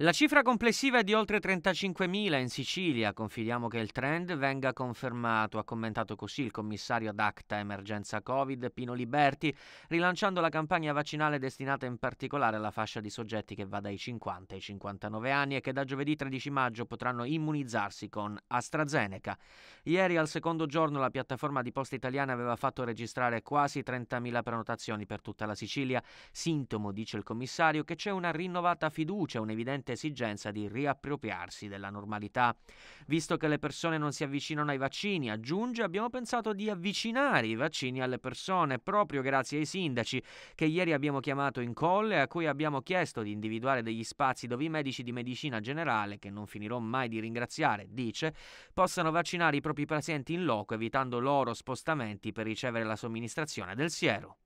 La cifra complessiva è di oltre 35.000 in Sicilia, confidiamo che il trend venga confermato, ha commentato così il commissario ad ACTA Emergenza Covid Pino Liberti, rilanciando la campagna vaccinale destinata in particolare alla fascia di soggetti che va dai 50 ai 59 anni e che da giovedì 13 maggio potranno immunizzarsi con AstraZeneca. Ieri al secondo giorno la piattaforma di Posta Italiana aveva fatto registrare quasi 30.000 prenotazioni per tutta la Sicilia, sintomo, dice il commissario, che c'è una rinnovata fiducia, un evidente urgente esigenza di riappropriarsi della normalità. Visto che le persone non si avvicinano ai vaccini, aggiunge, abbiamo pensato di avvicinare i vaccini alle persone proprio grazie ai sindaci che ieri abbiamo chiamato in colle e a cui abbiamo chiesto di individuare degli spazi dove i medici di medicina generale, che non finirò mai di ringraziare, dice, possano vaccinare i propri pazienti in loco evitando loro spostamenti per ricevere la somministrazione del siero.